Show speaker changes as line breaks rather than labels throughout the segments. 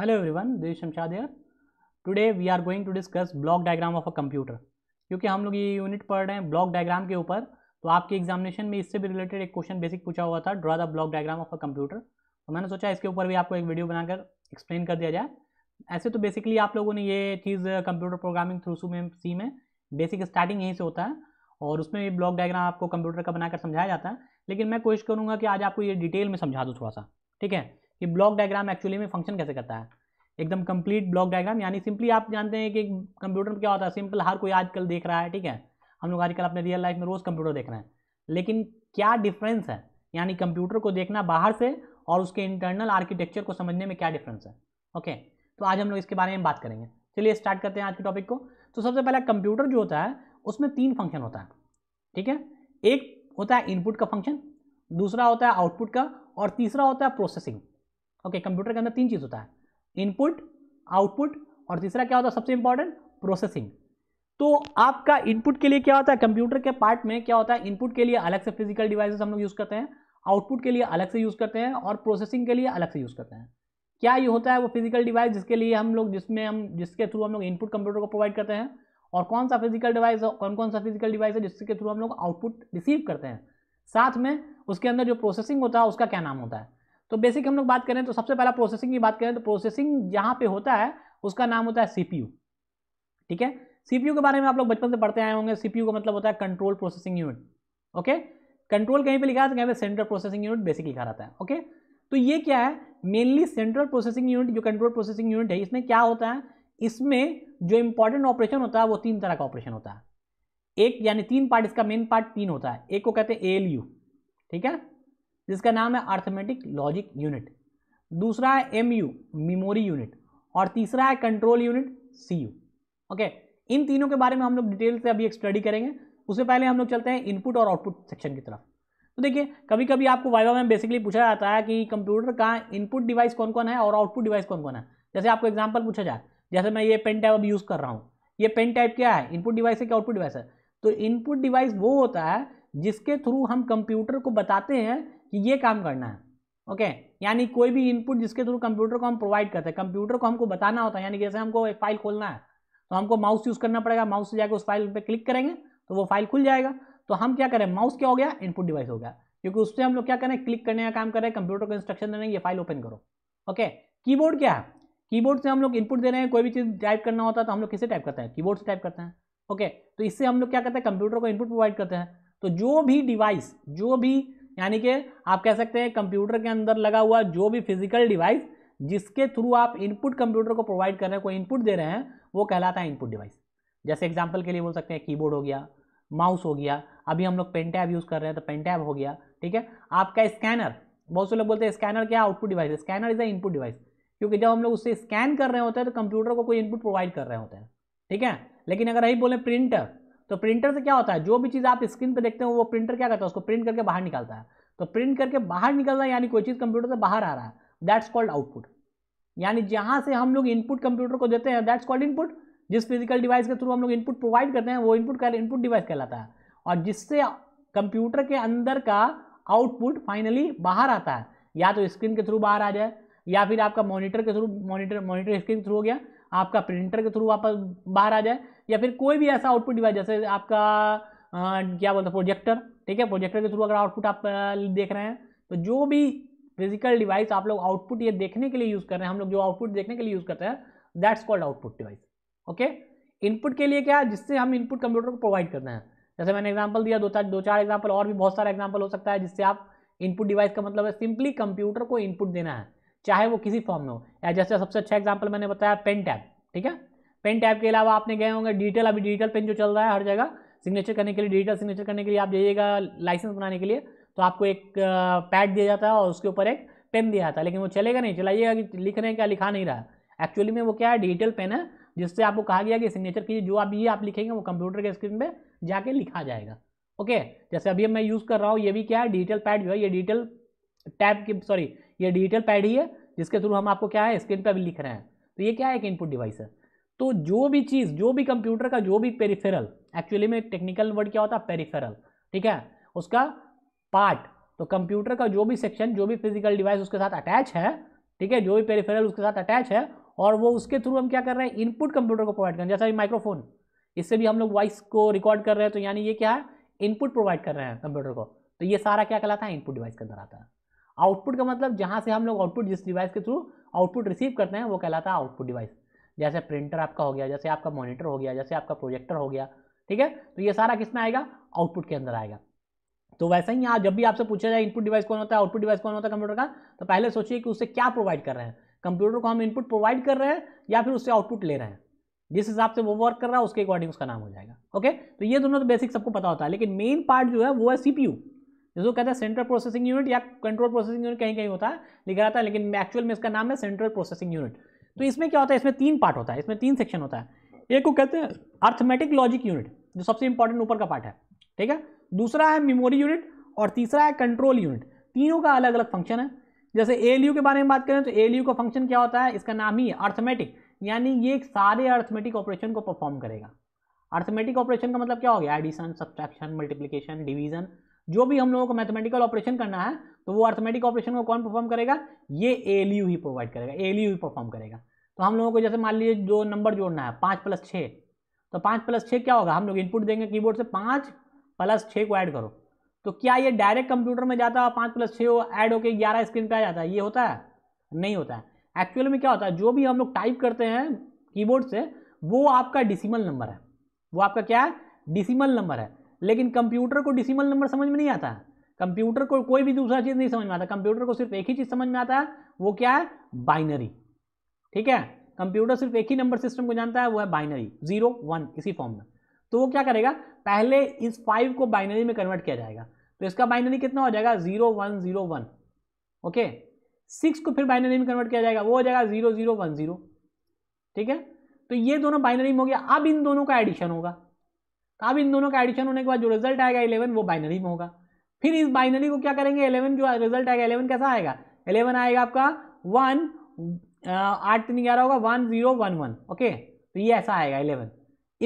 Hello everyone one is shamshad today we are going to discuss block diagram of a computer क्योंकि हम लोग ये unit पढ़ रहे हैं ब्लॉक डायग्राम के ऊपर तो आपके एग्जामिनेशन में इससे भी रिलेटेड एक क्वेश्चन बेसिक पूछा हुआ था draw the block diagram of a computer तो मैंने सोचा इसके ऊपर भी आपको एक वीडियो बनाकर एक्सप्लेन कर दिया जाए ऐसे तो बेसिकली आप लोगों ने ये चीज़ कंप्यूटर प्रोग्रामिंग थ्रू सू में सी में बेसिक स्टार्टिंग यहीं से होता है और उसमें भी ब्लॉक डायग्राम आपको कंप्यूटर का बनाकर समझाया जाता है लेकिन मैं कोशिश करूँगा कि आज आपको ये डिटेल में समझा दूँ थोड़ा सा ठीक है कि ब्लॉक डायग्राम एक्चुअली में फंक्शन कैसे करता है एकदम कंप्लीट ब्लॉक डायग्राम यानी सिंपली आप जानते हैं कि कंप्यूटर में क्या होता है सिंपल हर कोई आजकल देख रहा है ठीक है हम लोग आजकल अपने रियल लाइफ में रोज़ कंप्यूटर देख रहे हैं लेकिन क्या डिफरेंस है यानी कंप्यूटर को देखना बाहर से और उसके इंटरनल आर्किटेक्चर को समझने में क्या डिफरेंस है ओके तो आज हम लोग इसके बारे में बात करेंगे चलिए स्टार्ट करते हैं आज के टॉपिक को तो सबसे पहले कंप्यूटर जो होता है उसमें तीन फंक्शन होता है ठीक है एक होता है इनपुट का फंक्शन दूसरा होता है आउटपुट का और तीसरा होता है प्रोसेसिंग ओके कंप्यूटर के अंदर तीन चीज़ होता है इनपुट आउटपुट और तीसरा क्या होता है सबसे इंपॉर्टेंट प्रोसेसिंग तो आपका इनपुट के लिए क्या होता है कंप्यूटर के पार्ट में क्या होता है इनपुट के लिए अलग से फिजिकल डिवाइसेस हम लोग यूज़ करते हैं आउटपुट के लिए अलग से यूज़ करते हैं और प्रोसेसिंग के लिए अलग से यूज़ करते हैं क्या ये होता है वो फिजिकल डिवाइस जिसके लिए हम लोग जिसमें हम जिसके थ्रू हम लोग इनपुट कंप्यूटर को प्रोवाइड करते हैं और कौन सा फिजिकल डिवाइस है कौन कौन सा फिजिकल डिवाइस है जिसके थ्रू हम लोग आउटपुट रिसीव करते हैं साथ में उसके अंदर जो प्रोसेसिंग होता है उसका क्या नाम होता है तो बेसिक हम लोग बात करें तो सबसे पहला प्रोसेसिंग की बात करें तो प्रोसेसिंग जहाँ पे होता है उसका नाम होता है सीपीयू ठीक है सीपीयू के बारे में आप लोग बचपन से पढ़ते आए होंगे सीपीयू का मतलब होता है control processing unit okay control कहीं पे लिखा है तो कहीं पे सेंट्रल प्रोसेसिंग यूनिट बेसिक लिखा रहता है ओके तो ये क्या है मेनली सेंट्रल प्रोसेसिंग यूनिट जो कंट्रोल प्रोसेसिंग यूनिट है इसमें क्या होता है इसमें जो इंपॉर्टेंट ऑपरेशन होता है वो तीन तरह का ऑपरेशन होता है एक यानी तीन पार्ट इसका मेन पार्ट तीन होता है एक को कहते हैं ए ठीक है जिसका नाम है आर्थमेटिक लॉजिक यूनिट दूसरा है एम यू मेमोरी यूनिट और तीसरा है control unit C U okay इन तीनों के बारे में हम लोग डिटेल से अभी एक स्टडी करेंगे उससे पहले हम लोग चलते हैं इनपुट और आउटपुट सेक्शन की तरफ तो देखिए कभी कभी आपको वाइवा में बेसिकली पूछा जाता है कि कंप्यूटर का इनपुट डिवाइस कौन कौन है और आउटपुट डिवाइस कौन कौन है जैसे आपको एग्जाम्पल पूछा जाए जैसे मैं ये पेन टाइप अभी यूज़ कर रहा हूँ ये पेन टाइप क्या है इनपुट डिवाइस है कि आउटपुट डिवाइस है तो इनपुट डिवाइस वो होता है जिसके थ्रू हम कंप्यूटर को बताते हैं कि ये काम करना है ओके okay? यानी कोई भी इनपुट जिसके थ्रू कंप्यूटर को हम प्रोवाइड करते हैं कंप्यूटर को हमको बताना होता है यानी जैसे हमको एक फाइल खोलना है तो हमको माउस यूज़ करना पड़ेगा माउस से जाकर उस फाइल पर क्लिक करेंगे तो वो फाइल खुल जाएगा तो हम क्या करें माउस क्या हो गया इनपुट डिवाइस हो गया क्योंकि उससे हम लोग क्या करें क्लिक करने का काम करें कंप्यूटर को इंस्ट्रक्शन देने ये फाइल ओपन करो ओके कीबोर्ड क्या है कीबोर्ड से हम लोग इनपुट दे रहे हैं कोई भी चीज़ टाइप करना होता है तो हम लोग किसे टाइप करते हैं कीबोर्ड से टाइप करते हैं ओके तो इससे हम लोग क्या करते हैं कंप्यूटर को इनपुट प्रोवाइड करते हैं तो जो भी डिवाइस जो भी यानी कि आप कह सकते हैं कंप्यूटर के अंदर लगा हुआ जो भी फिजिकल डिवाइस जिसके थ्रू आप इनपुट कंप्यूटर को प्रोवाइड कर रहे हैं कोई इनपुट दे रहे हैं वो कहलाता है इनपुट डिवाइस जैसे एग्जाम्पल के लिए बोल सकते हैं कीबोर्ड हो गया माउस हो गया अभी हम लोग पेन टैब यूज़ कर रहे हैं तो पेन टैब हो गया ठीक है आपका स्कैनर बहुत से लोग बोलते हैं स्कैनर क्या आउटपुट डिवाइस है scanner is a input device क्योंकि जब हम लोग उससे स्कैन कर रहे होते हैं तो कंप्यूटर को कोई इनपुट प्रोवाइड कर रहे होते हैं ठीक है लेकिन अगर यही बोले प्रिंटर तो प्रिंटर से क्या होता है जो भी चीज़ आप स्क्रीन पर देखते हो वो प्रिंटर क्या करता है उसको प्रिंट करके बाहर निकालता है तो प्रिंट करके बाहर निकलना यानी कोई चीज़ कंप्यूटर से बाहर आ रहा है दैट्स कॉल्ड आउटपुट यानी जहाँ से हम लोग इनपुट कंप्यूटर को देते हैं दैट्स कॉल्ड इनपुट जिस फिजिकल डिवाइस के थ्रू हम लोग इनपुट प्रोवाइड करते हैं वो इनपुट कहला इनपुट डिवाइस कहलाता है और जिससे कंप्यूटर के अंदर का आउटपुट फाइनली बाहर आता है या तो स्क्रीन के थ्रू बाहर आ जाए या फिर आपका मॉनिटर के थ्रू मॉनिटर मॉनिटर स्क्रीन के थ्रू हो गया आपका प्रिंटर के थ्रू वापस बाहर आ जाए या फिर कोई भी ऐसा आउटपुट डिवाइस जैसे आपका आ, क्या बोलते हैं प्रोजेक्टर ठीक है प्रोजेक्टर के थ्रू अगर आउटपुट आप देख रहे हैं तो जो भी फिजिकल डिवाइस आप लोग आउटपुट ये देखने के लिए यूज़ कर रहे हैं हम लोग जो आउटपुट देखने के लिए यूज़ करते हैं that's called output device okay input के लिए क्या है जिससे हम इनपुट कंप्यूटर को प्रोवाइड करते हैं जैसे मैंने एग्जाम्पल दिया दो चार दो चार एग्जाम्पल और भी बहुत सारा एग्जाम्पल हो सकता है जिससे आप इनपुट डिवाइस का मतलब है सिंपली कंप्यूटर को इनपुट देना है चाहे वो किसी फॉर्म में हो या जैसे सबसे अच्छा एग्जाम्पल मैंने बताया पेन टैप ठीक है पेन टैप के अलावा आपने गए होंगे डिजिटल अभी डिजिटल पेन जो चल रहा है हर जगह सिग्नेचर करने के लिए डिजिटल सिग्नेचर करने के लिए आप जाइएगा लाइसेंस बनाने के लिए तो आपको एक पैड दिया जाता है और उसके ऊपर एक पेन दिया जाता है लेकिन वो चलेगा नहीं चलाइएगा कि लिख रहे हैं क्या लिखा नहीं रहा एक्चुअली में वो क्या है डिजिटल पेन है जिससे आपको कहा गया कि सिग्नेचर कीजिए जो आप ये आप लिखेंगे वो कंप्यूटर के स्क्रीन पर जाके लिखा जाएगा ओके जैसे अभी मैं यूज़ कर रहा हूँ ये भी क्या है डिजिटल पैड जो है ये डिजिटल टैब की सॉरी ये डिजिटल पैड ही है जिसके थ्रू हम आपको क्या है स्क्रीन पर अभी लिख रहे हैं तो ये क्या है एक इनपुट डिवाइस है तो जो भी चीज़ जो भी कंप्यूटर का जो भी पेरीफेरल एक्चुअली में टेक्निकल वर्ड क्या होता है पेरीफेरल ठीक है उसका पार्ट तो कंप्यूटर का जो भी सेक्शन जो भी फिजिकल डिवाइस उसके साथ अटैच है ठीक है जो भी पेरीफेरल उसके साथ अटैच है और वो उसके थ्रू हम क्या कर रहे हैं इनपुट कंप्यूटर को प्रोवाइड कर रहे हैं जैसा माइक्रोफोन इससे भी हम लोग वॉइस को रिकॉर्ड कर रहे हैं तो यानी ये क्या है इनपुट प्रोवाइड कर रहे हैं कंप्यूटर को तो ये सारा क्या कहलाता है इनपुट डिवाइस के अंदर आता है आउटपुट का मतलब जहाँ से हम लोग आउटपुट जिस डिवाइस के थ्रू आउटपुट रिसीव करते हैं वो कहलाता है आउटपुट डिवाइस जैसे प्रिंटर आपका हो गया जैसे आपका मॉनिटर हो गया जैसे आपका प्रोजेक्टर हो गया ठीक है तो ये सारा किस में आएगा आउटपुट के अंदर आएगा तो वैसे ही यहाँ जब भी आपसे पूछा जाए इनपुट डिवाइस कौन होता है आउटपुट डिवाइस कौन होता है कंप्यूटर का तो पहले सोचिए कि उससे क्या प्रोवाइड कर रहे हैं कंप्यूटर को हम इनपुट प्रोवाइड कर रहे हैं या फिर उससे आउटपुट ले रहे हैं जिस हिसाब से वो वर्क कर रहा है उसके अकॉर्डिंग उसका नाम हो जाएगा ओके तो ये दोनों तो बेसिक सबको पता होता है लेकिन मेन पार्ट जो है वो है सीपीयू जिसको कहते हैं सेंट्रल प्रोसेसिंग यूनिट या कंट्रोल प्रोसेसिंग यूनिट कहीं कहीं होता है लिखा रहता है लेकिन एक्चुअल में इसका नाम है सेंट्रल प्रोसेसिंग यूनिट तो इसमें क्या होता है इसमें तीन पार्ट होता है इसमें तीन सेक्शन होता है एक को कहते हैं अर्थमेटिक लॉजिक यूनिट जो सबसे इंपॉर्टेंट ऊपर का पार्ट है ठीक है दूसरा है मेमोरी यूनिट और तीसरा है कंट्रोल यूनिट तीनों का अलग अलग फंक्शन है जैसे ए के बारे में बात करें तो ए का फंक्शन क्या होता है इसका नाम ही है अर्थमेटिक यानी ये सारे अर्थमेटिक ऑपरेशन को परफॉर्म करेगा अर्थमेटिक ऑपरेशन का मतलब क्या हो गया एडिशन सब्सट्रैक्शन मल्टीप्लीकेशन डिवीजन जो भी हम लोगों को मैथमेटिकल ऑपरेशन करना है तो वो अर्थमेटिक ऑपरेशन को कौन परफॉर्म करेगा ये एल ही प्रोवाइड करेगा एल ही परफॉर्म करेगा तो हम लोगों को जैसे मान लीजिए जो नंबर जोड़ना है पाँच प्लस छः तो पाँच प्लस छः क्या होगा हम लोग इनपुट देंगे कीबोर्ड से पाँच प्लस छः को ऐड करो तो क्या ये डायरेक्ट कंप्यूटर में जाता है पाँच प्लस छः ऐड होकर ग्यारह स्क्रीन पर आ जाता है ये होता है नहीं होता है एक्चुअल में क्या होता है जो भी हम लोग टाइप करते हैं कीबोर्ड से वो आपका डिसिमल नंबर है वो आपका क्या है डिसिमल नंबर है लेकिन कंप्यूटर को डिसिमल नंबर समझ में नहीं आता कंप्यूटर को कोई भी दूसरा चीज़ नहीं समझ में आता कंप्यूटर को सिर्फ एक ही चीज़ समझ में आता है वो क्या है बाइनरी ठीक है कंप्यूटर सिर्फ एक ही नंबर सिस्टम को जानता है वो है बाइनरी जीरो वन इसी फॉर्म में तो वो क्या करेगा पहले इस फाइव को बाइनरी में कन्वर्ट किया जाएगा तो इसका बाइनरी कितना हो जाएगा zero one zero one okay six को फिर बाइनरी में कन्वर्ट किया जाएगा वो हो जाएगा जीरो जीरो वन जीरो ठीक है तो ये दोनों बाइनरी में हो गया अब इन दोनों का एडिशन होगा तो अब इन दोनों का एडिशन होने के बाद जो रिजल्ट आएगा इलेवन वो बाइनरी में होगा फिर इस बाइनरी को क्या करेंगे इलेवन जो रिजल्ट आएगा इलेवन कैसा आएगा इलेवन आएगा आपका वन आठ तीन ग्यारह होगा one zero one one okay तो ये ऐसा आएगा इलेवन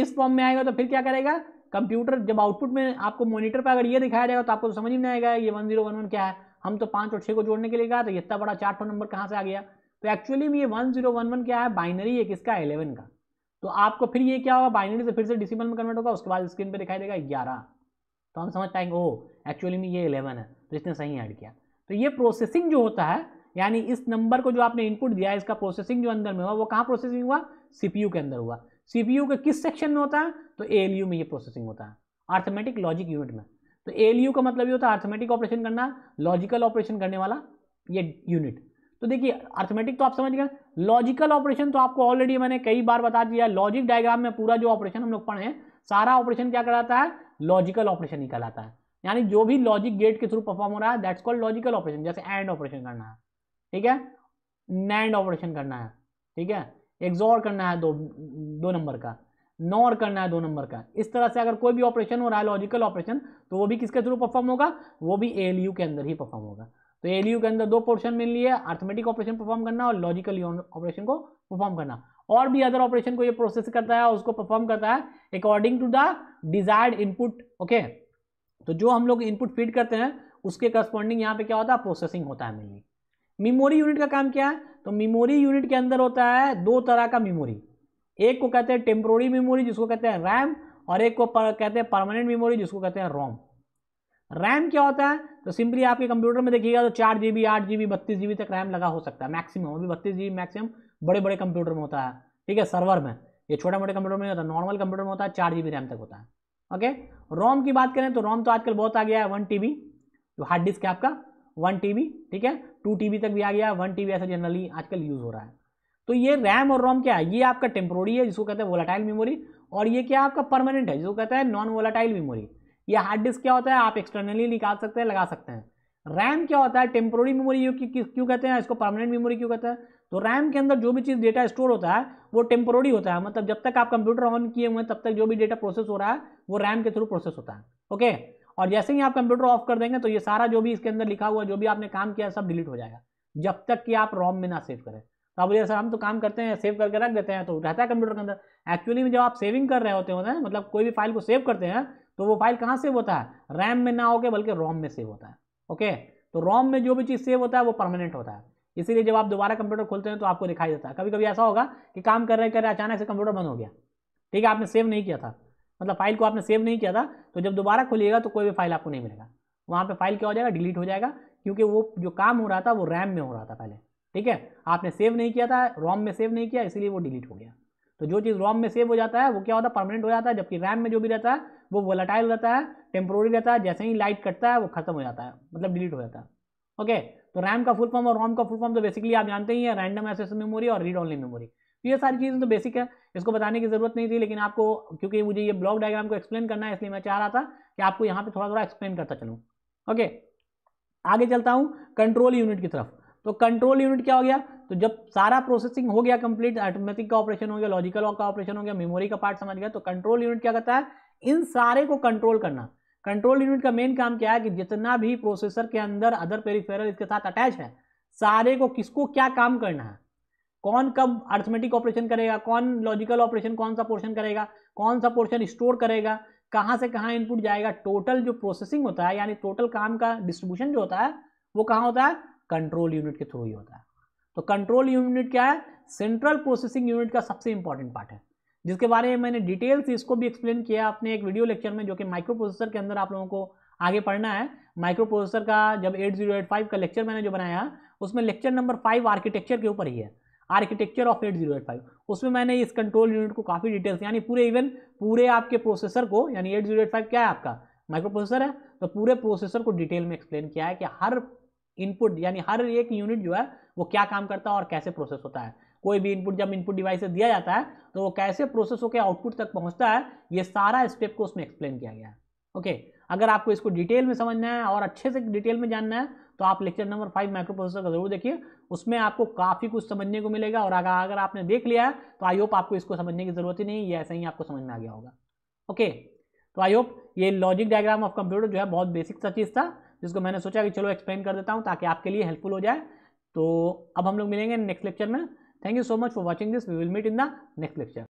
इस फॉर्म में आएगा तो फिर क्या करेगा कंप्यूटर जब आउटपुट में आपको मॉनिटर पर अगर ये दिखाया जाएगा तो आपको तो समझ में आएगा ये वन जीरो वन वन क्या है हम तो पाँच और छः को जोड़ने के लिए कहा तो इतना बड़ा चार नंबर कहाँ से आ गया तो एक्चुअली में ये वन जीरो वन वन क्या है बाइनरी है किसका इलेवन का तो आपको फिर ये क्या होगा बाइनरी से फिर से डिसिमल में कन्वर्ट होगा उसके बाद स्क्रीन पर दिखाई देगा ग्यारह तो हम समझ पाएंगे ओ एक्चुअली में ये इलेवन है तो इसने सही ऐड किया तो ये प्रोसेसिंग जो होता है यानी इस नंबर को जो आपने इनपुट दिया है इसका प्रोसेसिंग जो अंदर में हुआ वो कहाँ प्रोसेसिंग हुआ सीपीयू के अंदर हुआ सीपीयू के किस सेक्शन में होता है तो ए में ये प्रोसेसिंग होता है आर्थमेटिक लॉजिक यूनिट में तो ए का मतलब ये होता है आर्थमेटिक ऑपरेशन करना लॉजिकल ऑपरेशन करने वाला ये यूनिट तो देखिए आर्थमेटिक तो आप समझ गए लॉजिकल ऑपरेशन तो आपको ऑलरेडी मैंने कई बार बता दिया लॉजिक डायग्राम में पूरा जो ऑपरेशन हम लोग पढ़े हैं सारा ऑपरेशन क्या कराता है लॉजिकल ऑपरेशन ही कहलाता है यानी जो भी लॉजिक गेट के थ्रू परफॉर्म हो रहा है दैट्स कॉल्ड लॉजिकल ऑपरेशन जैसे एंड ऑपरेशन करना है ठीक है नैंड ऑपरेशन करना है ठीक है एग्जॉर करना है दो दो नंबर का नॉर करना है दो नंबर का इस तरह से अगर कोई भी ऑपरेशन हो रहा है लॉजिकल ऑपरेशन तो वो भी किसके थ्रू परफॉर्म होगा वो भी ए के अंदर ही परफॉर्म होगा तो एलयू के अंदर दो पोर्शन मिल है आर्थमेटिक ऑपरेशन परफॉर्म करना और लॉजिकल ऑपरेशन को परफॉर्म करना और भी अदर ऑपरेशन को ये प्रोसेस करता है और उसको परफॉर्म करता है according to the desired input okay तो जो हम लोग इनपुट फीड करते हैं उसके करस्पॉन्डिंग यहाँ पे क्या होता है प्रोसेसिंग होता है मेनली मेमोरी यूनिट का काम क्या है तो मेमोरी यूनिट के अंदर होता है दो तरह का मेमोरी एक को कहते हैं टेम्प्रोरी मेमोरी जिसको कहते हैं रैम और एक को कहते हैं परमानेंट मेमोरी जिसको कहते हैं रोम रैम क्या होता है तो सिंपली आपके कंप्यूटर में देखिएगा तो चार जी बी आठ जी बी बत्तीस जी बी तक रैम लगा हो सकता है मैक्सिमम अभी बत्तीस जी बी मैक्सिमम बड़े बड़े कंप्यूटर में होता है ठीक है सर्वर में ये छोटे मोटे कंप्यूटर में नहीं होता नॉर्मल कंप्यूटर में होता है चार जी बी रैम तक होता है ओके रोम की बात करें तो रोम तो आजकल बहुत आ गया है वन टी बी जो हार्ड डिस्क है आपका वन टी बी ठीक है टू टी बी तक भी आ गया है वन टी बी ऐसा जनरली आजकल यूज़ हो रहा है तो ये रैम और रोम क्या है ये आपका टेम्प्रोरी है जिसको कहते हैं वोलाटाइल मेमोरी और ये क्या आपका परमानेंट है जिसको कहते हैं नॉन वोलाटाइल मेमोरी ये हार्ड डिस्क क्या होता है आप एक्सटर्नली निकाल सकते हैं लगा सकते हैं रैम क्या होता है टेम्प्रोरी मेमोरी क्यों कहते हैं इसको परमानेंट मेमोरी क्यों कहते हैं तो रैम के अंदर जो भी चीज़ डेटा स्टोर होता है वो टेम्प्रोरी होता है मतलब जब तक आप कंप्यूटर ऑन किए हुए हैं तब तक जो भी डेटा प्रोसेस हो रहा है वो रैम के थ्रू प्रोसेस होता है ओके और जैसे ही आप कंप्यूटर ऑफ कर देंगे तो ये सारा जो भी इसके अंदर लिखा हुआ जो भी आपने काम किया सब डिलीट हो जाएगा जब तक कि आप रॉम में ना सेव करें तो अब जैसे हम तो काम करते हैं सेव करके रख देते हैं तो रहता है कंप्यूटर के अंदर एक्चुअली में जब आप सेविंग कर रहे होते हो ना मतलब कोई भी फाइल को सेव करते हैं तो वो फाइल कहाँ सेव होता है रैम में ना होकर बल्कि रोम में सेव होता है ओके तो रोम में जो भी चीज़ सेव होता है वो परमानेंट होता है इसीलिए जब आप दोबारा कंप्यूटर खोलते हैं तो आपको दिखाई देता है कभी कभी ऐसा होगा कि काम कर रहे कर रहे अचानक से कंप्यूटर बंद हो गया ठीक है आपने सेव नहीं किया था मतलब फाइल को आपने सेव नहीं किया था तो जब दोबारा खोलिएगा तो कोई भी फाइल आपको नहीं मिलेगा वहाँ पर फाइल क्या हो जाएगा डिलीट हो जाएगा क्योंकि वो जो काम हो रहा था वो रैम में हो रहा था पहले ठीक है आपने सेव नहीं किया था रोम में सेव नहीं किया इसीलिए वो डिलीट हो गया तो जो चीज़ रोम में सेव हो जाता है वो क्या होता है परमानेंट हो जाता है जबकि रैम में जो भी रहता है वो वोलाटाइल रहता है टेम्प्रोरी रहता है जैसे ही लाइट कटता है वो खत्म हो जाता है मतलब डिलीट हो जाता है ओके तो रैम का फुल फॉर्म और रोम का फुल फॉर्म तो बेसिकली आप जानते ही है रैंडम एसेस मेमोरी और रीड ऑनली मेमोरी तो ये सारी चीज़ें तो बेसिक है इसको बताने की ज़रूरत नहीं थी लेकिन आपको क्योंकि मुझे ये ब्लॉक डायग्राम को एक्सप्लेन करना है इसलिए मैं चाह रहा था कि आपको यहाँ पे थोड़ा थोड़ा एक्सप्लेन करता चलूँ ओके आगे चलता हूँ कंट्रोल यूनिट की तरफ तो कंट्रोल यूनिट क्या हो गया तो जब सारा प्रोसेसिंग हो गया कंप्लीट ऑटोमेटिक का ऑपरेशन हो गया लॉजिकल का ऑपरेशन हो गया मेमोरी का पार्ट समझ गया तो कंट्रोल यूनिट क्या करता है इन सारे को कंट्रोल करना कंट्रोल यूनिट का मेन काम क्या है कि जितना भी प्रोसेसर के अंदर अदर पेरीफेरल इसके साथ अटैच है सारे को किसको क्या काम करना है कौन कब अर्थमेटिक ऑपरेशन करेगा कौन लॉजिकल ऑपरेशन कौन सा पोर्शन करेगा कौन सा पोर्शन स्टोर करेगा कहाँ से कहाँ इनपुट जाएगा टोटल जो प्रोसेसिंग होता है यानी टोटल काम का डिस्ट्रीब्यूशन जो होता है वो कहाँ होता है कंट्रोल यूनिट के थ्रू ही होता है तो कंट्रोल यूनिट क्या है सेंट्रल प्रोसेसिंग यूनिट का सबसे इंपॉर्टेंट पार्ट है जिसके बारे में मैंने डिटेल्स इसको भी एक्सप्लेन किया अपने एक वीडियो लेक्चर में जो कि माइक्रो प्रोसेसर के अंदर आप लोगों को आगे पढ़ना है माइक्रो प्रोसेसर का जब 8085 का लेक्चर मैंने जो बनाया उसमें लेक्चर नंबर फाइव आर्किटेक्चर के ऊपर ही है आर्किटेक्चर ऑफ 8085 उसमें मैंने इस कंट्रोल यूनिट को काफ़ी डिटेल्स यानी पूरे इवन पूरे आपके प्रोसेसर को यानी एट क्या है आपका माइक्रो प्रोसेसर है तो पूरे प्रोसेसर को डिटेल में एक्सप्लेन किया है कि हर इनपुट यानी हर एक यूनिट जो है वो क्या काम करता है और कैसे प्रोसेस होता है कोई भी इनपुट जब इनपुट डिवाइस से दिया जाता है तो वो कैसे प्रोसेस होकर आउटपुट तक पहुंचता है ये सारा स्टेप को उसमें एक्सप्लेन किया गया है ओके अगर आपको इसको डिटेल में समझना है और अच्छे से डिटेल में जानना है तो आप lecture number five micro processor का जरूर देखिए उसमें आपको काफ़ी कुछ समझने को मिलेगा और अगर अगर आपने देख लिया है तो आई होप आपको इसको समझने की ज़रूरत ही नहीं ये ऐसा ही आपको समझ में आ गया होगा ओके तो आई होप ये लॉजिक डायग्राम ऑफ कंप्यूटर जो है बहुत बेसिक सा चीज़ था जिसको मैंने सोचा कि चलो एक्सप्लेन कर देता हूँ ताकि आपके लिए हेल्पफुल हो जाए तो अब हम लोग मिलेंगे नेक्स्ट लेक्चर में thank you so much for watching this we will meet in the next lecture